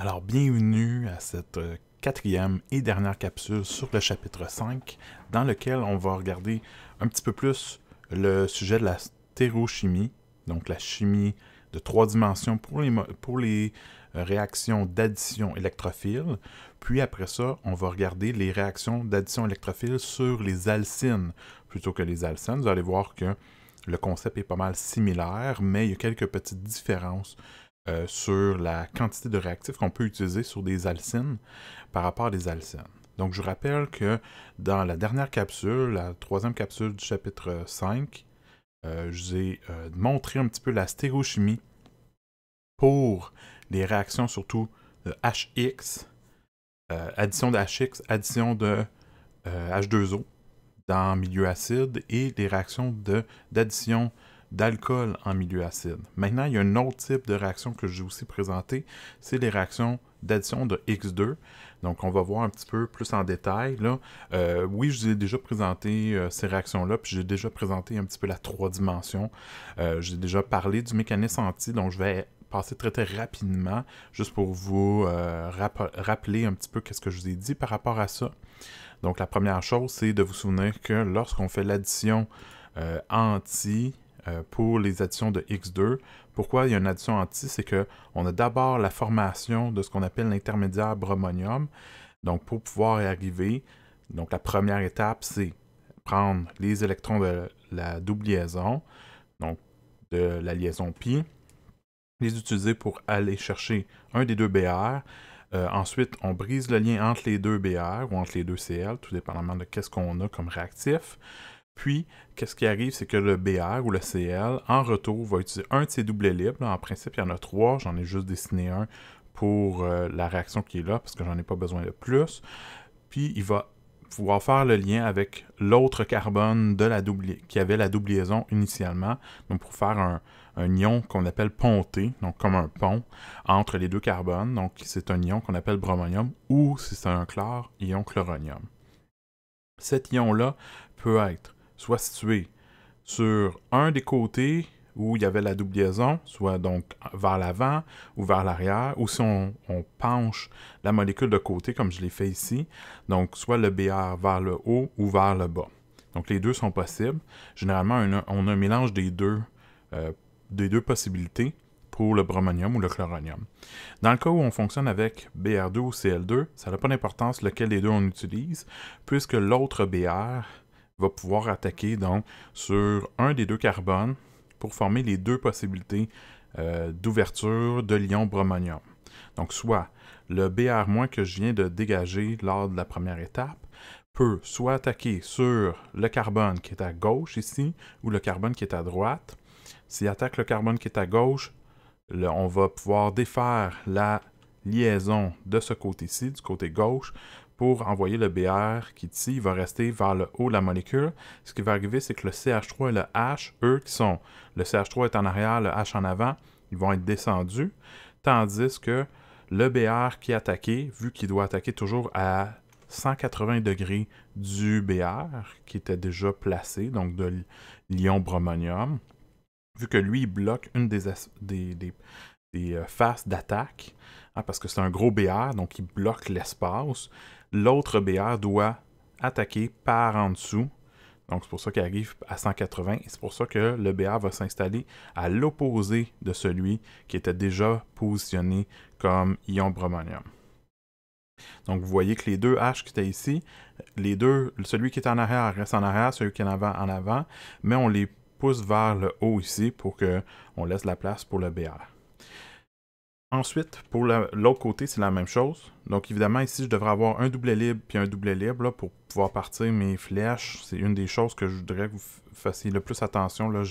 Alors, bienvenue à cette euh, quatrième et dernière capsule sur le chapitre 5, dans lequel on va regarder un petit peu plus le sujet de la stérochimie, donc la chimie de trois dimensions pour les, euh, réactions d'addition électrophile. Puis après ça, on va regarder les réactions d'addition électrophile sur les alcines plutôt que les alcènes. Vous allez voir que le concept est pas mal similaire, mais il y a quelques petites différences euh, sur la quantité de réactifs qu'on peut utiliser sur des alcynes par rapport à des alcènes. Donc, je rappelle que dans la dernière capsule, la troisième capsule du chapitre 5, euh, je vous ai euh, montré un petit peu la stérochimie pour les réactions surtout de HX, addition de HX, addition de H2O dans milieu acide et les réactions d'addition d'alcool en milieu acide. Maintenant, il y a un autre type de réaction que j'ai aussi présenté, c'est les réactions d'addition de X2. Donc, on va voir un petit peu plus en détail. Là. Euh, oui, je vous ai déjà présenté euh, ces réactions-là, puis j'ai déjà présenté un petit peu la trois dimensions. Euh, j'ai déjà parlé du mécanisme anti, donc je vais passer très très rapidement, juste pour vous rappeler un petit peu ce que je vous ai dit par rapport à ça. Donc, la première chose, c'est de vous souvenir que lorsqu'on fait l'addition anti euh, pour les additions de X2. Pourquoi il y a une addition anti C'est qu'on a d'abord la formation de ce qu'on appelle l'intermédiaire bromonium. Donc, pour pouvoir y arriver, donc la première étape, c'est prendre les électrons de la double liaison, donc de la liaison pi, les utiliser pour aller chercher un des deux BR. Euh, ensuite, on brise le lien entre les deux BR ou entre les deux CL, tout dépendamment de qu'est-ce qu'on a comme réactif. Puis, qu'est-ce qui arrive, c'est que le BR ou le CL, en retour, va utiliser un de ces doublets libres. en principe, il y en a trois. J'en ai juste dessiné un pour euh, la réaction qui est là, parce que j'en ai pas besoin de plus. Puis, il va pouvoir faire le lien avec l'autre carbone de la qui avait la double liaison initialement, donc pour faire un, un ion qu'on appelle ponté, donc comme un pont entre les deux carbones. Donc c'est un ion qu'on appelle bromonium ou si c'est un chlore, ion chloronium. Cet ion-là peut être soit situé sur un des côtés où il y avait la double liaison, soit donc vers l'avant ou vers l'arrière, ou si on, penche la molécule de côté, comme je l'ai fait ici, donc soit le BR vers le haut ou vers le bas. Donc les deux sont possibles. Généralement, on a un mélange des deux, euh, des deux possibilités pour le bromonium ou le chloronium. Dans le cas où on fonctionne avec BR2 ou CL2, ça n'a pas d'importance lequel des deux on utilise, puisque l'autre BR va pouvoir attaquer donc sur un des deux carbones pour former les deux possibilités euh, d'ouverture de l'ion-bromonium. Donc soit le Br- que je viens de dégager lors de la première étape peut soit attaquer sur le carbone qui est à gauche ici ou le carbone qui est à droite. S'il attaque le carbone qui est à gauche, on va pouvoir défaire la liaison de ce côté-ci, du côté gauche, pour envoyer le BR qui il va rester vers le haut de la molécule. Ce qui va arriver, c'est que le CH3 et le H, eux, qui sont le CH3 est en arrière, le H en avant, ils vont être descendus, tandis que le BR qui est attaqué, vu qu'il doit attaquer toujours à 180 degrés du BR qui était déjà placé, donc de l'ion-bromonium, vu que lui, il bloque une des, des, euh, faces d'attaque, hein, parce que c'est un gros BR, donc il bloque l'espace l'autre BR doit attaquer par en dessous. Donc c'est pour ça qu'il arrive à 180. C'est pour ça que le BR va s'installer à l'opposé de celui qui était déjà positionné comme ion bromonium. Donc vous voyez que les deux H qui étaient ici, les deux, celui qui est en arrière reste en arrière, celui qui est en avant en avant, mais on les pousse vers le haut ici pour qu'on laisse la place pour le BR. Ensuite, pour l'autre côté, c'est la même chose. Donc évidemment, ici, je devrais avoir un doublet libre puis un doublet libre pour pouvoir partir mes flèches. C'est une des choses que je voudrais que vous fassiez le plus attention. Là,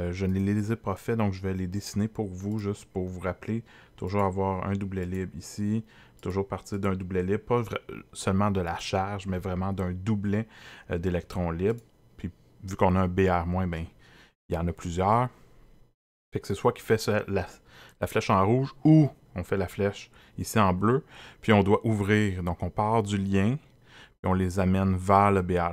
euh, je ne les ai pas fait, donc je vais les dessiner pour vous, juste pour vous rappeler. Toujours avoir un doublet libre ici, toujours partir d'un doublet libre, pas seulement de la charge, mais vraiment d'un doublet euh, d'électrons libres. Puis vu qu'on a un BR-, ben, il y en a plusieurs. Fait que c'est soit qui fait ça, la la flèche en rouge ou on fait la flèche ici en bleu, puis on doit ouvrir. Donc on part du lien, puis on les amène vers le BA.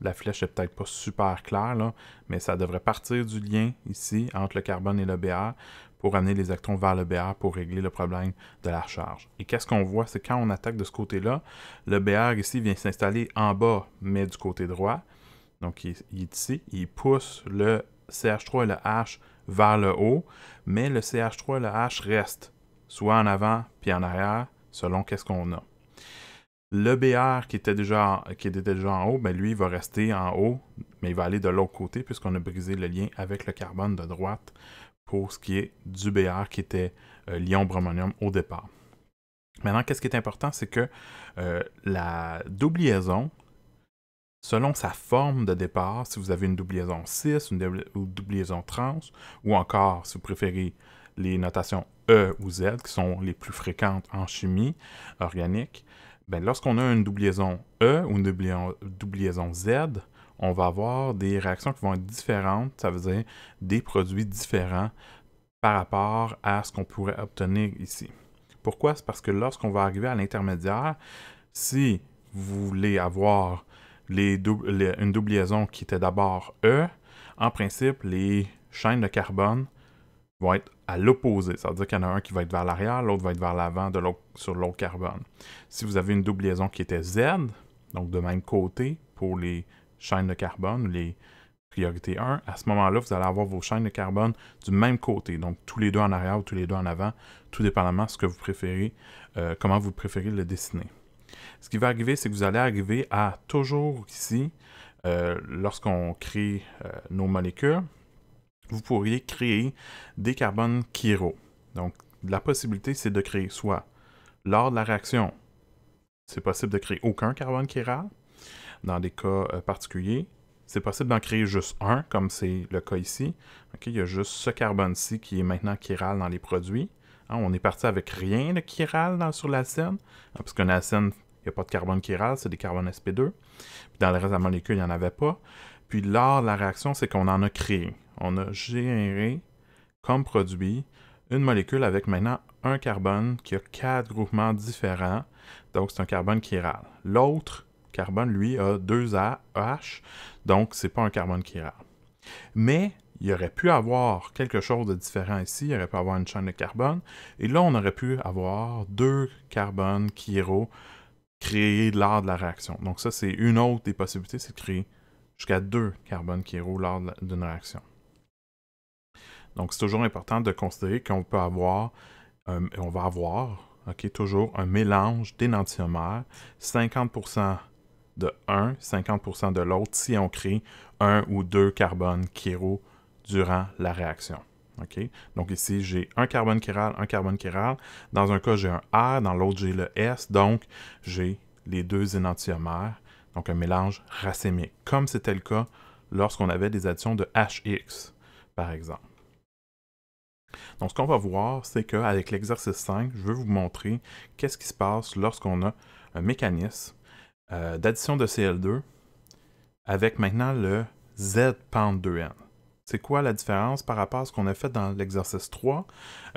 la flèche est peut-être pas super claire, là, mais ça devrait partir du lien ici entre le carbone et le BA pour amener les électrons vers le BR pour régler le problème de la charge Et qu'est-ce qu'on voit, c'est quand on attaque de ce côté-là, le BR ici vient s'installer en bas, mais du côté droit. Donc il, est ici, il pousse le CH3 et le H vers le haut, mais le CH3 et le H restent, soit en avant puis en arrière, selon qu'est-ce qu'on a. Le BR qui était déjà, qui était déjà en haut, ben lui, il va rester en haut, mais il va aller de l'autre côté puisqu'on a brisé le lien avec le carbone de droite pour ce qui est du BR qui était euh, l'ion-bromonium au départ. Maintenant, qu'est-ce qui est important, c'est que euh, la double liaison selon sa forme de départ, si vous avez une doubliaison 6, une doubliaison trans, ou encore, si vous préférez, les notations E ou Z, qui sont les plus fréquentes en chimie organique, ben, lorsqu'on a une doubliaison E ou une doubliaison, Z, on va avoir des réactions qui vont être différentes, ça veut dire des produits différents par rapport à ce qu'on pourrait obtenir ici. Pourquoi? C'est parce que lorsqu'on va arriver à l'intermédiaire, si vous voulez avoir les, une liaison une qui était d'abord E, en principe, les chaînes de carbone vont être à l'opposé. Ça veut dire qu'il y en a un qui va être vers l'arrière, l'autre va être vers l'avant sur l'autre carbone. Si vous avez une double liaison qui était Z, donc de même côté pour les chaînes de carbone, les priorités 1, à ce moment-là, vous allez avoir vos chaînes de carbone du même côté. Donc tous les deux en arrière ou tous les deux en avant, tout dépendamment de ce que vous préférez, euh, comment vous préférez le dessiner. Ce qui va arriver, c'est que vous allez arriver à toujours ici, euh, lorsqu'on crée euh, nos molécules, vous pourriez créer des carbones chiraux. Donc, la possibilité, c'est de créer soit lors de la réaction, c'est possible de créer aucun carbone chiral. Dans des cas euh, particuliers, c'est possible d'en créer juste un, comme c'est le cas ici. il y a juste ce carbone-ci qui est maintenant chiral dans les produits. Hein, on est parti avec rien de chiral dans, sur la scène, hein, parce la scène n'y a pas de carbone chiral, c'est des carbones SP2. dans le reste de la molécule, il n'y en avait pas. Puis lors de la réaction, c'est qu'on en a créé. On a généré comme produit une molécule avec maintenant un carbone qui a quatre groupements différents. Donc, c'est un carbone chiral. L'autre carbone, lui, a deux A-H. donc n'est pas un carbone chiral. Mais il aurait pu avoir quelque chose de différent ici, il aurait pu avoir une chaîne de carbone, et là, on aurait pu avoir deux carbones chiraux créer l'art de la réaction. Donc ça, c'est une autre des possibilités, c'est de créer jusqu'à deux carbones qui lors d'une réaction. Donc c'est toujours important de considérer qu'on peut avoir, euh, on va avoir, ok, toujours un mélange d'énantiomères, 50% de un, 50% de l'autre, si on crée un ou deux carbones qui roulent durant la réaction. Donc ici, j'ai un carbone chiral, un carbone chiral. Dans un cas, j'ai un R, dans l'autre, j'ai le S. Donc, j'ai les deux énantiomères, donc un mélange racémique, comme c'était le cas lorsqu'on avait des additions de HX, par exemple. Donc, ce qu'on va voir, c'est qu'avec l'exercice 5, je vais vous montrer qu'est-ce qui se passe lorsqu'on a un mécanisme euh, d'addition de CL2 avec maintenant le z pan 2 n c'est quoi la différence par rapport à ce qu'on a fait dans l'exercice 3?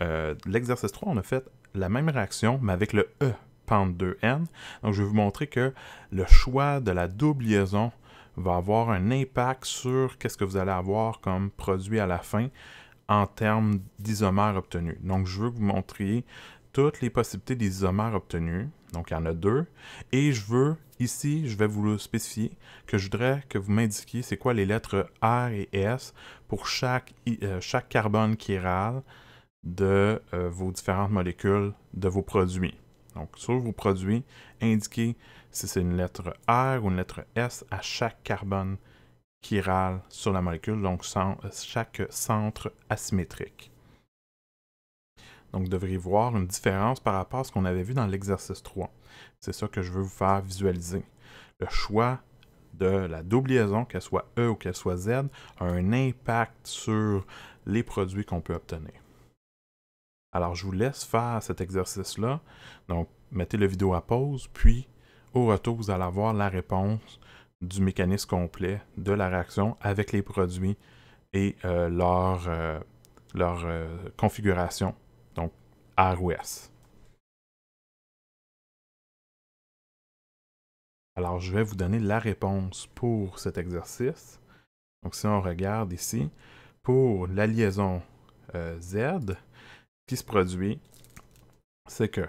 Euh, l'exercice 3, on a fait la même réaction, mais avec le E, pente 2N. Donc, je vais vous montrer que le choix de la double liaison va avoir un impact sur qu'est-ce que vous allez avoir comme produit à la fin en termes d'isomères obtenus. Donc, je veux que vous montriez toutes les possibilités des isomères Donc, il y en a deux. Et je veux, ici, je vais vous le spécifier, que je voudrais que vous m'indiquiez c'est quoi les lettres R et S pour chaque, euh, chaque carbone chiral de euh, vos différentes molécules de vos produits. Donc, sur vos produits, indiquez si c'est une lettre R ou une lettre S à chaque carbone chiral sur la molécule, donc euh, chaque centre asymétrique. Donc, vous devriez voir une différence par rapport à ce qu'on avait vu dans l'exercice 3. C'est ça que je veux vous faire visualiser. Le choix de la double liaison, qu'elle soit E ou qu'elle soit Z, a un impact sur les produits qu'on peut obtenir. Alors, je vous laisse faire cet exercice-là. Donc, mettez la vidéo à pause, puis au retour, vous allez avoir la réponse du mécanisme complet de la réaction avec les produits et euh, leur, euh, euh, configuration alors, je vais vous donner la réponse pour cet exercice. Donc, si on regarde ici, pour la liaison euh, Z, qui se produit, c'est que,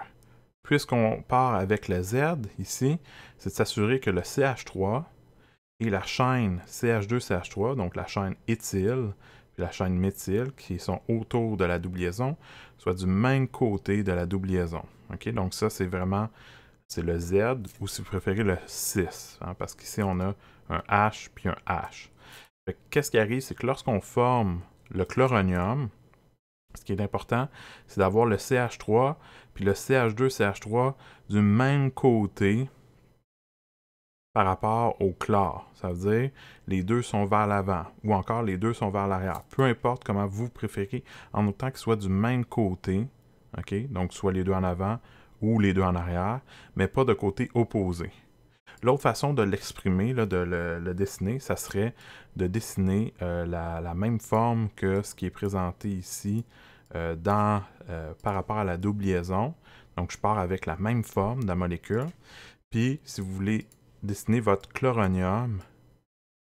puisqu'on part avec le Z ici, c'est de s'assurer que le CH3 et la chaîne CH2-CH3, donc la chaîne éthyle, puis la chaîne méthyle, qui sont autour de la double liaison, soit du même côté de la double liaison. Donc ça, c'est vraiment c'est le Z, ou si vous préférez le 6, hein, parce qu'ici, on a un H puis un H. Qu'est-ce qui arrive, c'est que lorsqu'on forme le chloronium, ce qui est important, c'est d'avoir le CH3 puis le CH2, CH3 du même côté par rapport au chlore. Ça veut dire les deux sont vers l'avant ou encore les deux sont vers l'arrière. Peu importe comment vous préférez, en autant qu'ils soient du même côté, OK? Donc, soit les deux en avant ou les deux en arrière, mais pas de côté opposé. L'autre façon de l'exprimer, de le, dessiner, ça serait de dessiner euh, la, même forme que ce qui est présenté ici euh, dans, euh, par rapport à la double liaison. Donc, je pars avec la même forme de la molécule. Puis, si vous voulez dessiner votre chloronium,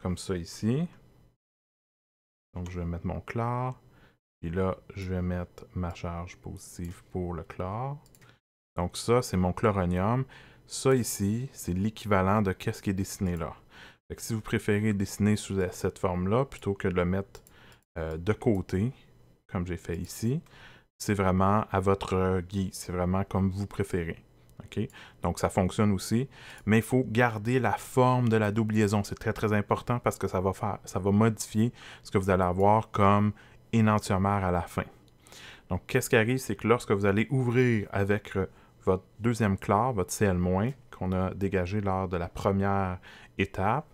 comme ça ici. Donc je vais mettre mon chlore, puis là je vais mettre ma charge positive pour le chlore. Donc ça c'est mon chloronium. Ça ici, c'est l'équivalent de qu'est-ce qui est dessiné là. si vous préférez dessiner sous cette forme-là, plutôt que de le mettre euh, de côté, comme j'ai fait ici, c'est vraiment à votre guise, c'est vraiment comme vous préférez. Donc ça fonctionne aussi, mais il faut garder la forme de la double liaison. C'est très très important parce que ça va, modifier ce que vous allez avoir comme énantiomère à la fin. Donc qu'est-ce qui arrive, c'est que lorsque vous allez ouvrir avec euh, votre deuxième chlore, votre CL- qu'on a dégagé lors de la première étape,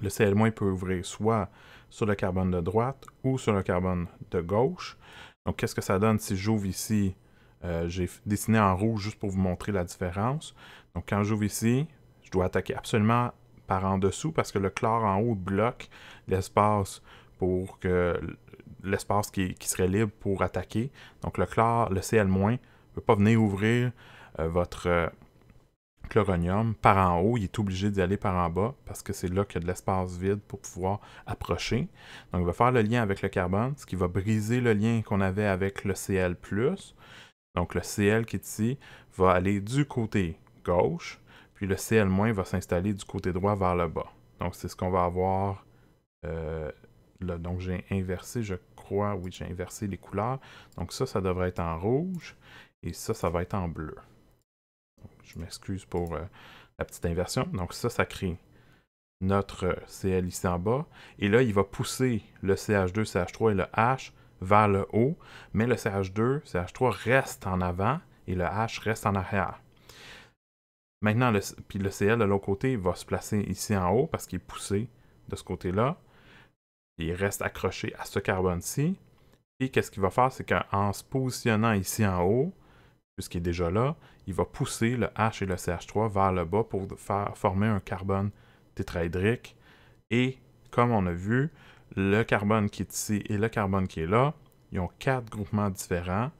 le CL- peut ouvrir soit sur le carbone de droite ou sur le carbone de gauche. Donc qu'est-ce que ça donne si j'ouvre ici euh, j'ai dessiné en rouge juste pour vous montrer la différence. Donc quand j'ouvre ici, je dois attaquer absolument par en dessous parce que le chlore en haut bloque l'espace pour que l'espace qui, serait libre pour attaquer. Donc le chlore, le CL- ne peut pas venir ouvrir euh, votre euh, chloronium par en haut. Il est obligé d'y aller par en bas parce que c'est là qu'il y a de l'espace vide pour pouvoir approcher. Donc il va faire le lien avec le carbone, ce qui va briser le lien qu'on avait avec le Cl+. Donc le CL qui est ici va aller du côté gauche, puis le CL- va s'installer du côté droit vers le bas. Donc c'est ce qu'on va avoir. Euh, là. Donc j'ai inversé, je crois, oui, j'ai inversé les couleurs. Donc ça, ça devrait être en rouge et ça, ça va être en bleu. je m'excuse pour euh, la petite inversion. Donc ça, ça crée notre euh, CL ici en bas. Et là, il va pousser le CH2, CH3 et le H vers le haut, mais le CH2, CH3 reste en avant et le H reste en arrière. Maintenant, le, puis le CL de l'autre côté va se placer ici en haut parce qu'il est poussé de ce côté-là. Il reste accroché à ce carbone-ci. Et qu'est-ce qu'il va faire, c'est qu'en se positionnant ici en haut, puisqu'il est déjà là, il va pousser le H et le CH3 vers le bas pour faire former un carbone tétraédrique. Et comme on a vu, le carbone qui est ici et le carbone qui est là, ils ont quatre groupements différents.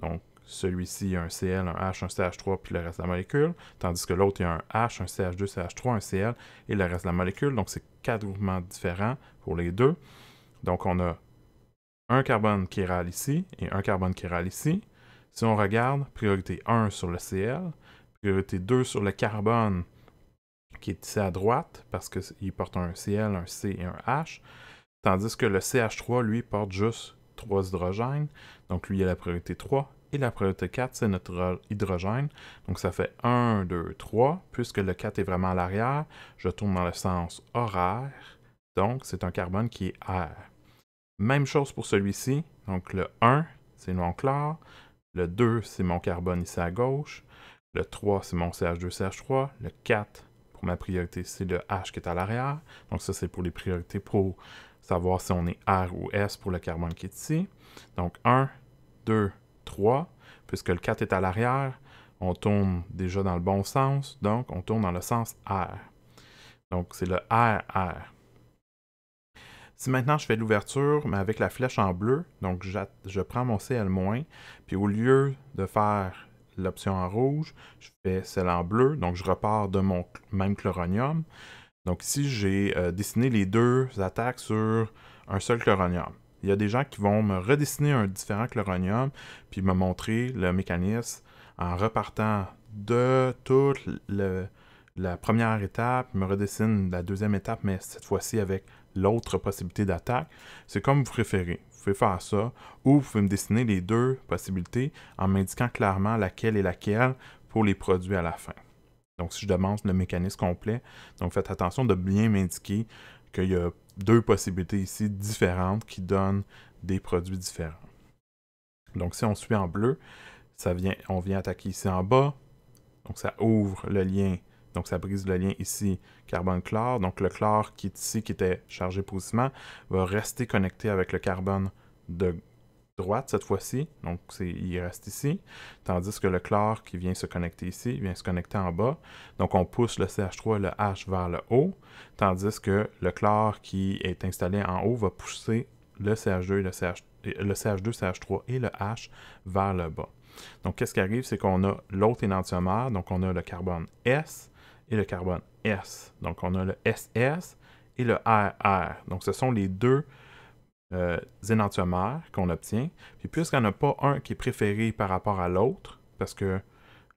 Donc, celui-ci, il y a un Cl, un H, un CH3, puis le reste de la molécule. Tandis que l'autre, il y a un H, un CH2, CH3, un Cl et le reste de la molécule. Donc, c'est quatre groupements différents pour les deux. Donc, on a un carbone qui râle ici et un carbone qui râle ici. Si on regarde, priorité 1 sur le Cl, priorité 2 sur le carbone qui est ici à droite, parce qu'il porte un Cl, un C et un H. Tandis que le CH3, lui, porte juste 3 hydrogènes. Donc, lui, il a la priorité 3. Et la priorité 4, c'est notre hydrogène. Donc, ça fait 1, 2, 3. Puisque le 4 est vraiment à l'arrière, je tourne dans le sens horaire. Donc, c'est un carbone qui est R. Même chose pour celui-ci. Donc, le 1, c'est non chlore. Le 2, c'est mon carbone ici à gauche. Le 3, c'est mon CH2CH3. Le 4, pour ma priorité, c'est le H qui est à l'arrière. Donc, ça, c'est pour les priorités pour savoir si on est R ou S pour le carbone qui est ici. Donc 1, 2, 3, puisque le 4 est à l'arrière, on tourne déjà dans le bon sens, donc on tourne dans le sens R. Donc c'est le RR. Si maintenant je fais l'ouverture, mais avec la flèche en bleu, donc je prends mon CL-, puis au lieu de faire l'option en rouge, je fais celle en bleu, donc je repars de mon même chloronium. Donc ici, j'ai euh, dessiné les deux attaques sur un seul chloronium. Il y a des gens qui vont me redessiner un différent chloronium, puis me montrer le mécanisme en repartant de toute la première étape, me redessine la deuxième étape, mais cette fois-ci avec l'autre possibilité d'attaque. C'est comme vous préférez. Vous pouvez faire ça, ou vous pouvez me dessiner les deux possibilités en m'indiquant clairement laquelle est laquelle pour les produits à la fin. Donc, si je demande le mécanisme complet, donc faites attention de bien m'indiquer qu'il y a deux possibilités ici différentes qui donnent des produits différents. Donc, si on suit en bleu, ça vient, on vient attaquer ici en bas. Donc, ça ouvre le lien. Donc, ça brise le lien ici carbone-chlore. Donc, le chlore qui est ici, qui était chargé positivement, va rester connecté avec le carbone de, droite cette fois-ci, donc il reste ici, tandis que le chlore qui vient se connecter ici, vient se connecter en bas, donc on pousse le CH3 et le H vers le haut, tandis que le chlore qui est installé en haut va pousser le CH2 le, CH, le CH2, CH3 et le H vers le bas. Donc qu'est-ce qui arrive, c'est qu'on a l'autre énantiomère, donc on a le carbone S et le carbone S, donc on a le SS et le RR, donc ce sont les deux euh, qu'on obtient. Puis puisqu'il n'y en a pas un qui est préféré par rapport à l'autre, parce que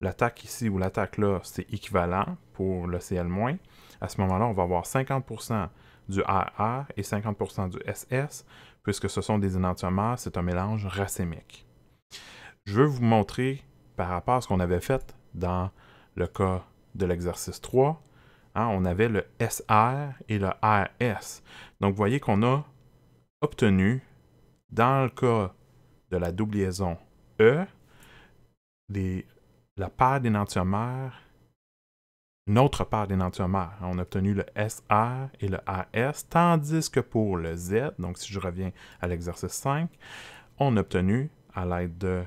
l'attaque ici ou l'attaque là, c'est équivalent pour le CL-, à ce moment-là, on va avoir 50% du RR et 50% du SS, puisque ce sont des énantiomères, c'est un mélange racémique. Je veux vous montrer par rapport à ce qu'on avait fait dans le cas de l'exercice 3, hein, on avait le SR et le RS. Donc, vous voyez qu'on a obtenu, dans le cas de la double liaison E, la paire d'énantiomères, une autre paire d'énantiomères. On a obtenu le SR et le AS, tandis que pour le Z, donc si je reviens à l'exercice 5, on a obtenu, à l'aide de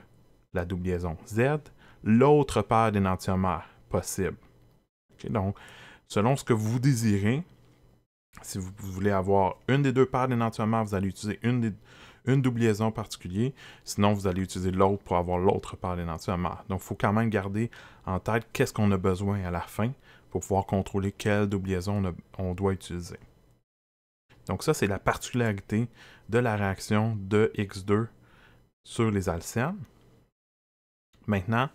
la double liaison Z, l'autre paire d'énantiomères possible. donc, selon ce que vous désirez, si vous voulez avoir une des deux paires d'énantiomères, vous allez utiliser une, des, une particulière. Sinon, vous allez utiliser l'autre pour avoir l'autre paire d'énantiomères. Donc, il faut quand même garder en tête qu'est-ce qu'on a besoin à la fin pour pouvoir contrôler quelle doubliaison on, on doit utiliser. Donc ça, c'est la particularité de la réaction de X2 sur les alcènes. Maintenant,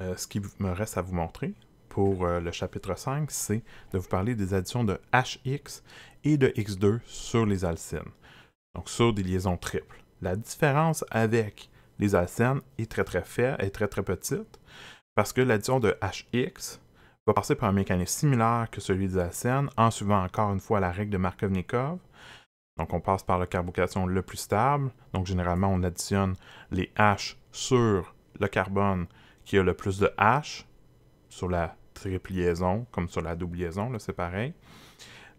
euh, ce qui me reste à vous montrer, pour euh, le chapitre 5, c'est de vous parler des additions de HX et de X2 sur les alcènes, donc sur des liaisons triples. La différence avec les alcènes est très très faible, est très très petite, parce que l'addition de HX va passer par un mécanisme similaire que celui des alcènes, en suivant encore une fois la règle de Markovnikov. Donc on passe par la carbocation le plus stable, donc généralement on additionne les H sur le carbone qui a le plus de H sur la triple liaison, comme sur la double liaison, c'est pareil.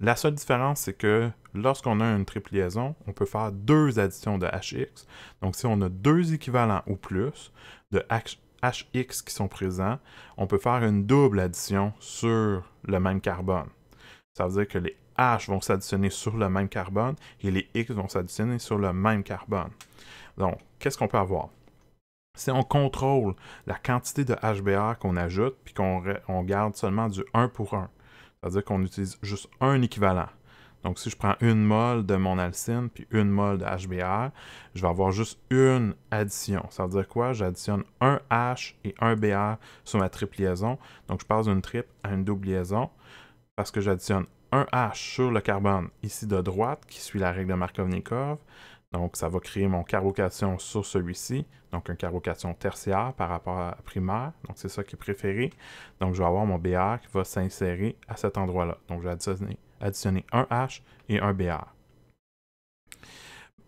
La seule différence, c'est que lorsqu'on a une triple liaison, on peut faire deux additions de HX. Donc, si on a deux équivalents ou plus de HX qui sont présents, on peut faire une double addition sur le même carbone. Ça veut dire que les H vont s'additionner sur le même carbone et les X vont s'additionner sur le même carbone. Donc, qu'est-ce qu'on peut avoir? si on contrôle la quantité de HBR qu'on ajoute, puis qu'on on garde seulement du 1 pour 1, c'est-à-dire qu'on utilise juste un équivalent. Donc, si je prends une mole de mon alcine puis une mole de HBR, je vais avoir juste une addition. Ça veut dire quoi? J'additionne un H et un BR sur ma triple liaison. Donc, je passe d'une triple à une double liaison parce que j'additionne un H sur le carbone ici de droite qui suit la règle de Markovnikov donc, ça va créer mon carocation sur celui-ci, donc un carocation tertiaire par rapport à primaire. Donc, c'est ça qui est préféré. Donc, je vais avoir mon BR qui va s'insérer à cet endroit-là. Donc, je vais additionner, un H et un BR.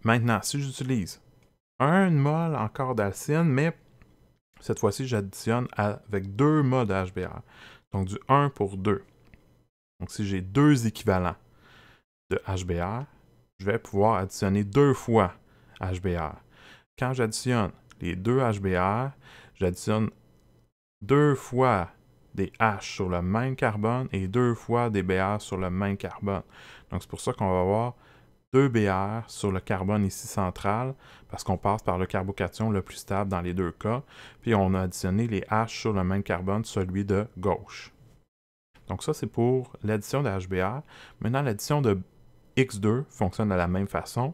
Maintenant, si j'utilise un mol encore d'alcine, mais cette fois-ci, j'additionne avec deux de HBR. Donc, du 1 pour 2. Donc, si j'ai deux équivalents de HBR, je vais pouvoir additionner deux fois HBR. Quand j'additionne les deux HBR, j'additionne deux fois des H sur le même carbone et deux fois des BR sur le même carbone. Donc c'est pour ça qu'on va avoir deux BR sur le carbone ici central, parce qu'on passe par le carbocation le plus stable dans les deux cas, puis on a additionné les H sur le même carbone, celui de gauche. Donc ça, c'est pour l'addition de HBR. Maintenant, l'addition de X2 fonctionne de la même façon,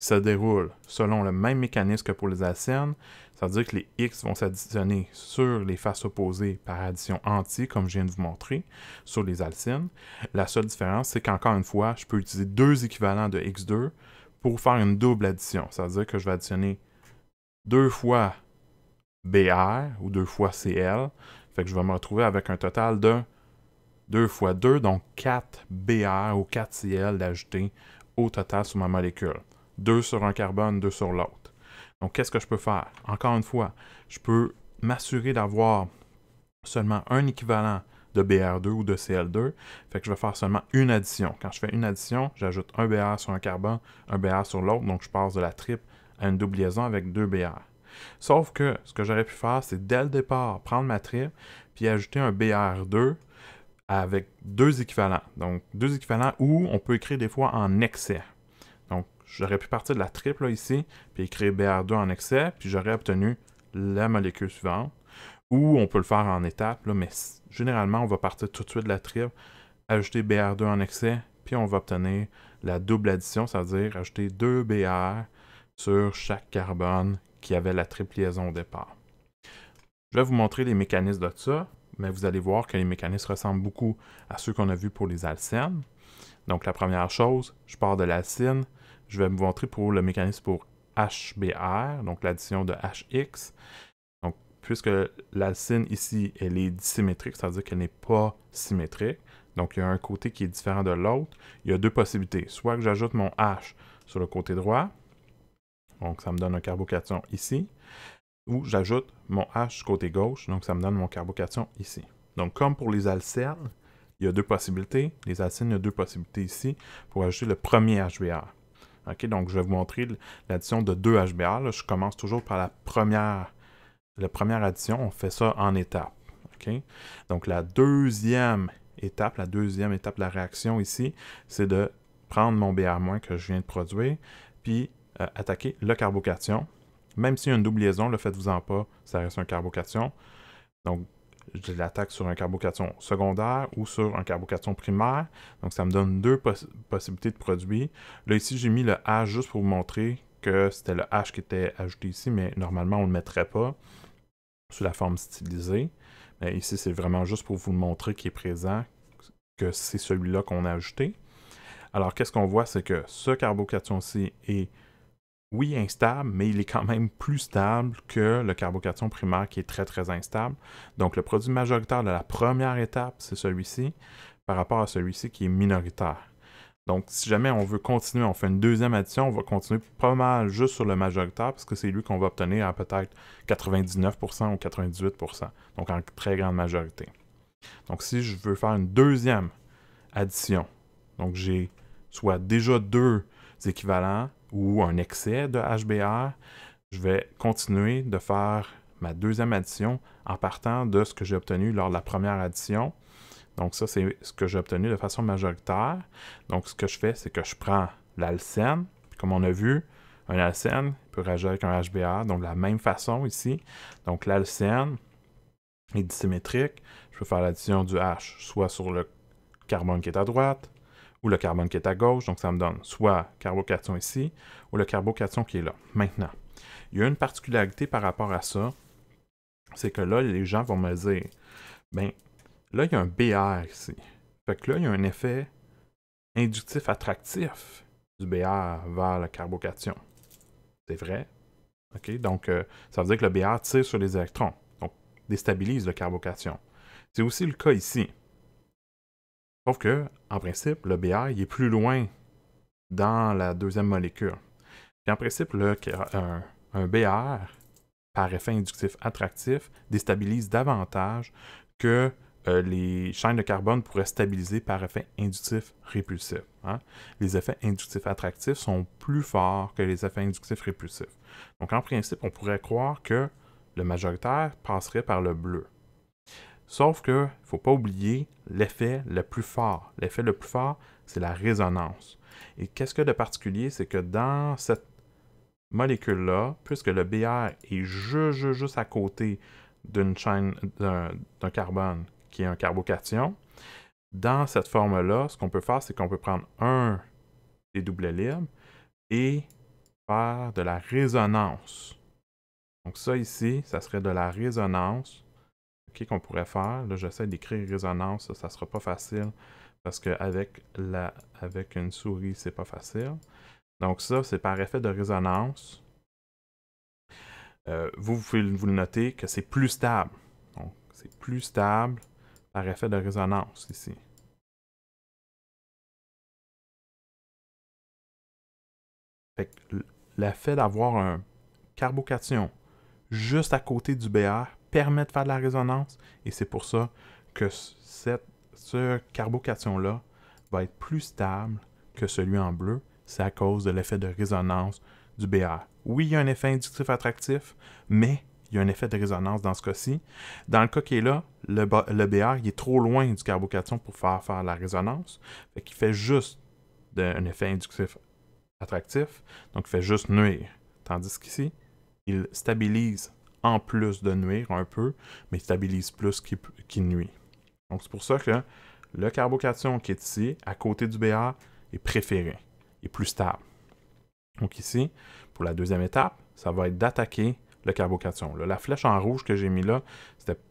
se déroule selon le même mécanisme que pour les alcènes, c'est-à-dire que les X vont s'additionner sur les faces opposées par addition anti, comme je viens de vous montrer, sur les alcines. La seule différence, c'est qu'encore une fois, je peux utiliser deux équivalents de X2 pour faire une double addition, c'est-à-dire que je vais additionner deux fois BR ou deux fois CL, fait que je vais me retrouver avec un total de 2 fois 2, donc 4 BR ou 4 Cl d'ajouter au total sur ma molécule. 2 sur un carbone, 2 sur l'autre. Donc, qu'est-ce que je peux faire? Encore une fois, je peux m'assurer d'avoir seulement un équivalent de BR2 ou de Cl2. Fait que je vais faire seulement une addition. Quand je fais une addition, j'ajoute un BR sur un carbone, un BR sur l'autre. Donc, je passe de la triple à une double liaison avec deux BR. Sauf que ce que j'aurais pu faire, c'est dès le départ prendre ma triple puis ajouter un BR2 avec deux équivalents. Donc, deux équivalents où on peut écrire des fois en excès. Donc, j'aurais pu partir de la triple ici, puis écrire BR2 en excès, puis j'aurais obtenu la molécule suivante. Ou on peut le faire en étapes, là, mais généralement, on va partir tout de suite de la triple, ajouter BR2 en excès, puis on va obtenir la double addition, c'est-à-dire ajouter deux BR sur chaque carbone qui avait la triple liaison au départ. Je vais vous montrer les mécanismes de ça mais vous allez voir que les mécanismes ressemblent beaucoup à ceux qu'on a vus pour les alcènes. Donc la première chose, je pars de l'alcine, je vais me montrer pour le mécanisme pour HBR, donc l'addition de HX. Donc puisque l'alcine ici, elle est dissymétrique, c'est-à-dire qu'elle n'est pas symétrique, donc il y a un côté qui est différent de l'autre, il y a deux possibilités. Soit que j'ajoute mon H sur le côté droit, donc ça me donne un carbocation ici, où j'ajoute mon H côté gauche, donc ça me donne mon carbocation ici. Donc comme pour les alcènes, il y a deux possibilités. Les alcènes, il y a deux possibilités ici pour ajouter le premier HBR. OK, donc je vais vous montrer l'addition de deux HBR. je commence toujours par la première, la première addition. On fait ça en étapes. OK, Donc la deuxième étape, la deuxième étape de la réaction ici, c'est de prendre mon BR- que je viens de produire, puis euh, attaquer le carbocation. Même s'il y a une double liaison, le faites-vous-en pas, ça reste un carbocation. Donc, je l'attaque sur un carbocation secondaire ou sur un carbocation primaire. Donc, ça me donne deux possibilités de produits. Là, ici, j'ai mis le H juste pour vous montrer que c'était le H qui était ajouté ici, mais normalement, on ne le mettrait pas sous la forme stylisée. Mais ici, c'est vraiment juste pour vous montrer qu'il est présent, que c'est celui-là qu'on a ajouté. Alors, qu'est-ce qu'on voit, c'est que ce carbocation-ci est oui, instable, mais il est quand même plus stable que le carbocation primaire qui est très, très instable. Donc, le produit majoritaire de la première étape, c'est celui-ci, par rapport à celui-ci qui est minoritaire. Donc, si jamais on veut continuer, on fait une deuxième addition, on va continuer pas mal juste sur le majoritaire parce que c'est lui qu'on va obtenir à peut-être 99% ou 98%, donc en très grande majorité. Donc, si je veux faire une deuxième addition, donc j'ai soit déjà deux équivalents, ou un excès de HBR, je vais continuer de faire ma deuxième addition en partant de ce que j'ai obtenu lors de la première addition. Donc ça, c'est ce que j'ai obtenu de façon majoritaire. Donc ce que je fais, c'est que je prends l'alcène. Comme on a vu, un alcène peut réagir avec un HBR, donc de la même façon ici. Donc l'alcène est dissymétrique. Je peux faire l'addition du H soit sur le carbone qui est à droite, ou le carbone qui est à gauche, donc ça me donne soit carbocation ici ou le carbocation qui est là. Maintenant, il y a une particularité par rapport à ça, c'est que là, les gens vont me dire, ben là, il y a un BR ici. Fait que là, il y a un effet inductif attractif du BR vers le carbocation. C'est vrai. OK? Donc, euh, ça veut dire que le BR tire sur les électrons, donc déstabilise le carbocation. C'est aussi le cas ici. Sauf que, en principe, le BR est plus loin dans la deuxième molécule. Puis en principe, le, euh, un, BR, par effet inductif attractif, déstabilise davantage que euh, les chaînes de carbone pourraient stabiliser par effet inductif répulsif. Hein. Les effets inductifs attractifs sont plus forts que les effets inductifs répulsifs. Donc en principe, on pourrait croire que le majoritaire passerait par le bleu. Sauf qu'il ne faut pas oublier l'effet le plus fort. L'effet le plus fort, c'est la résonance. Et qu'est-ce que de particulier, c'est que dans cette molécule-là, puisque le BR est juste, juste à côté d'une chaîne d'un carbone qui est un carbocation, dans cette forme-là, ce qu'on peut faire, c'est qu'on peut prendre un des doublets libres et faire de la résonance. Donc ça ici, ça serait de la résonance qu'on pourrait faire. Là, j'essaie d'écrire résonance, ça ne sera pas facile parce qu'avec avec une souris, c'est pas facile. Donc ça, c'est par effet de résonance. Euh, vous, vous le noter que c'est plus stable. Donc, c'est plus stable par effet de résonance ici. Fait l'effet d'avoir un carbocation juste à côté du BR permet de faire de la résonance et c'est pour ça que cette, ce carbocation-là va être plus stable que celui en bleu. C'est à cause de l'effet de résonance du BR. Oui, il y a un effet inductif attractif, mais il y a un effet de résonance dans ce cas-ci. Dans le cas qui est là, le, BR il est trop loin du carbocation pour faire faire la résonance. et qui fait juste un effet inductif attractif, donc il fait juste nuire. Tandis qu'ici, il stabilise en plus de nuire un peu, mais stabilise plus qu'il nuit. Donc c'est pour ça que le carbocation qui est ici, à côté du BR, est préféré, est plus stable. Donc ici, pour la deuxième étape, ça va être d'attaquer le carbocation. la flèche en rouge que j'ai mis là,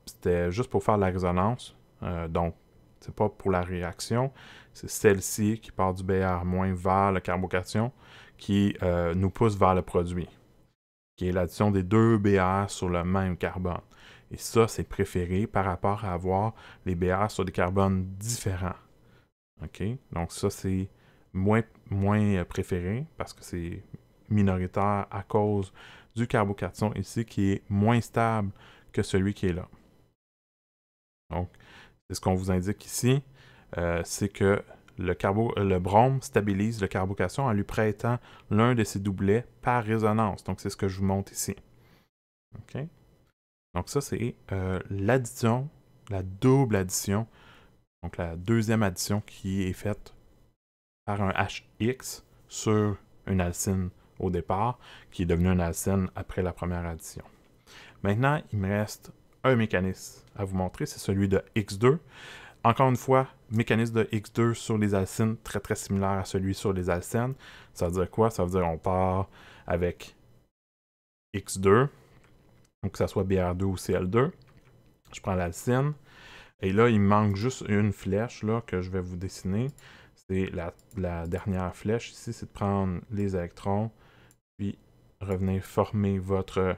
c'était juste pour faire la résonance. Euh, donc, c'est pas pour la réaction, c'est celle-ci qui part du BR- vers le carbocation qui euh, nous pousse vers le produit qui est l'addition des deux BR sur le même carbone. Et ça, c'est préféré par rapport à avoir les BR sur des carbones différents. OK? Donc ça, c'est moins, euh, préféré parce que c'est minoritaire à cause du carbocation ici qui est moins stable que celui qui est là. Donc, c'est ce qu'on vous indique ici, euh, c'est que le, carbo, euh, brome stabilise le carbocation en lui prêtant l'un de ses doublets par résonance. Donc, c'est ce que je vous montre ici. Donc, ça, c'est euh, l'addition, la double addition, donc la deuxième addition qui est faite par un HX sur une alcine au départ, qui est devenue une alcine après la première addition. Maintenant, il me reste un mécanisme à vous montrer, c'est celui de X2. Encore une fois, mécanisme de X2 sur les alcynes très très similaire à celui sur les alcènes. Ça veut dire quoi? Ça veut dire qu'on part avec X2, donc que ça soit BR2 ou CL2. Je prends l'alcine. Et là, il manque juste une flèche là, que je vais vous dessiner. C'est la, la, dernière flèche ici, c'est de prendre les électrons, puis revenir former votre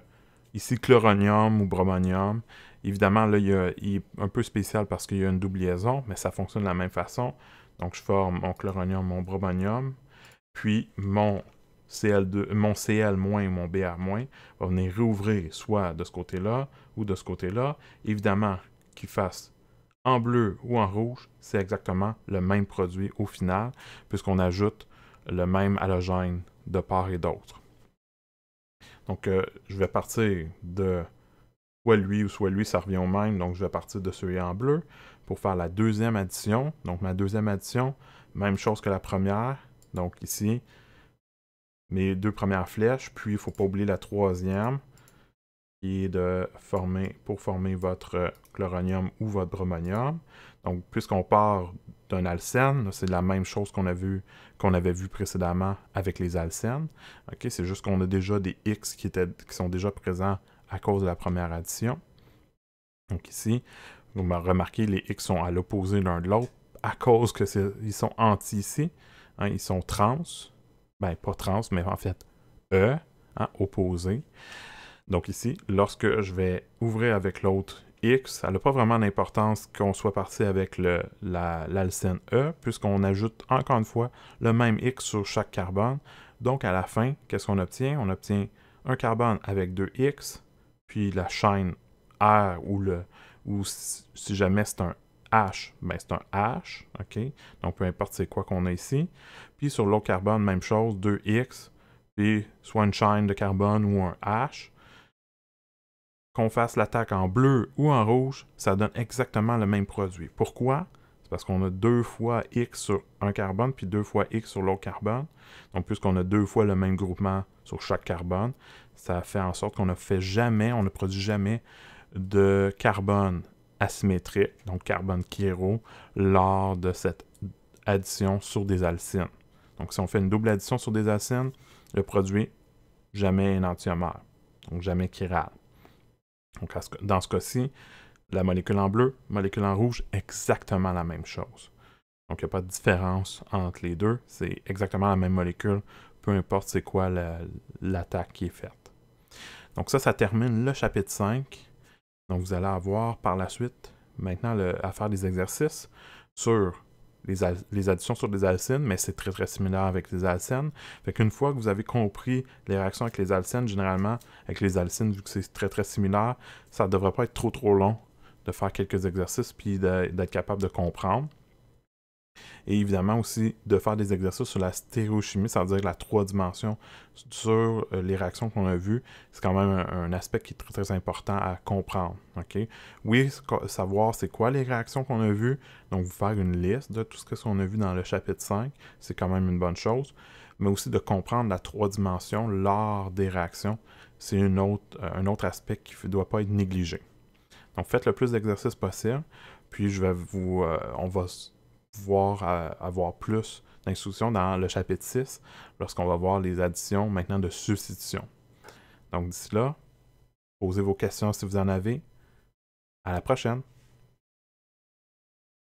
Ici, chloronium ou bromonium. Évidemment, là, il, est un peu spécial parce qu'il y a une double liaison, mais ça fonctionne de la même façon. Donc, je forme mon chloronium, mon bromonium, puis mon CL2, mon CL- et mon BR- va venir réouvrir soit de ce côté-là ou de ce côté-là. Évidemment, qu'il fasse en bleu ou en rouge, c'est exactement le même produit au final, puisqu'on ajoute le même halogène de part et d'autre. Donc, euh, je vais partir de soit lui ou soit lui, ça revient au même. Donc, je vais partir de celui en bleu pour faire la deuxième addition. Donc, ma deuxième addition, même chose que la première. Donc, ici, mes deux premières flèches. Puis, il ne faut pas oublier la troisième qui est de former, pour former votre euh, chloronium ou votre bromonium. Donc, puisqu'on part d'un alcène. C'est la même chose qu'on vu, qu'on avait vu précédemment avec les alcènes. ok C'est juste qu'on a déjà des X qui, étaient, qui sont déjà présents à cause de la première addition. Donc ici, vous remarqué les X sont à l'opposé l'un de l'autre à cause que ils sont anti ici. Hein. ils sont trans. Ben, pas trans, mais en fait, E, à hein, opposé. Donc ici, lorsque je vais ouvrir avec l'autre X, ça n'a pas vraiment d'importance qu'on soit parti avec l'alcène E, puisqu'on ajoute encore une fois le même X sur chaque carbone. Donc à la fin, qu'est-ce qu'on obtient? On obtient un carbone avec deux X, puis la chaîne R ou le ou si, jamais c'est un H, ben c'est un H, Donc peu importe c'est quoi qu'on a ici. Puis sur l'autre carbone, même chose, 2 X, puis soit une chaîne de carbone ou un H qu'on fasse l'attaque en bleu ou en rouge, ça donne exactement le même produit. Pourquoi? C'est parce qu'on a deux fois X sur un carbone, puis deux fois X sur l'autre carbone. Donc, puisqu'on a deux fois le même groupement sur chaque carbone, ça fait en sorte qu'on ne fait jamais, on ne produit jamais de carbone asymétrique, donc carbone chiro, lors de cette addition sur des alcines. Donc, si on fait une double addition sur des alcines, le produit jamais un énantiomère, donc jamais chiral. Donc, dans ce cas-ci, la molécule en bleu, molécule en rouge, exactement la même chose. Donc, il n'y a pas de différence entre les deux. C'est exactement la même molécule, peu importe c'est quoi l'attaque qui est faite. Donc, ça, ça termine le chapitre 5. Donc, vous allez avoir par la suite, maintenant, à faire des exercices sur les, additions sur des alcènes, mais c'est très très similaire avec les alcènes. Fait qu'une fois que vous avez compris les réactions avec les alcènes, généralement, avec les alcènes, vu que c'est très très similaire, ça ne devrait pas être trop trop long de faire quelques exercices puis d'être capable de comprendre. Et évidemment aussi de faire des exercices sur la stéréochimie, cest à dire la trois dimensions sur euh, les réactions qu'on a vues. C'est quand même un, aspect qui est très très important à comprendre. ok Oui, savoir c'est quoi les réactions qu'on a vues, donc vous faire une liste de tout ce qu'on a vu dans le chapitre 5, c'est quand même une bonne chose. Mais aussi de comprendre la trois dimensions, lors des réactions, c'est autre, euh, un autre aspect qui ne doit pas être négligé. Donc faites le plus d'exercices possible, puis je vais vous, euh, on va pouvoir euh, avoir plus d'instructions dans le chapitre 6, lorsqu'on va voir les additions maintenant de substitution. Donc d'ici là, posez vos questions si vous en avez. À la prochaine!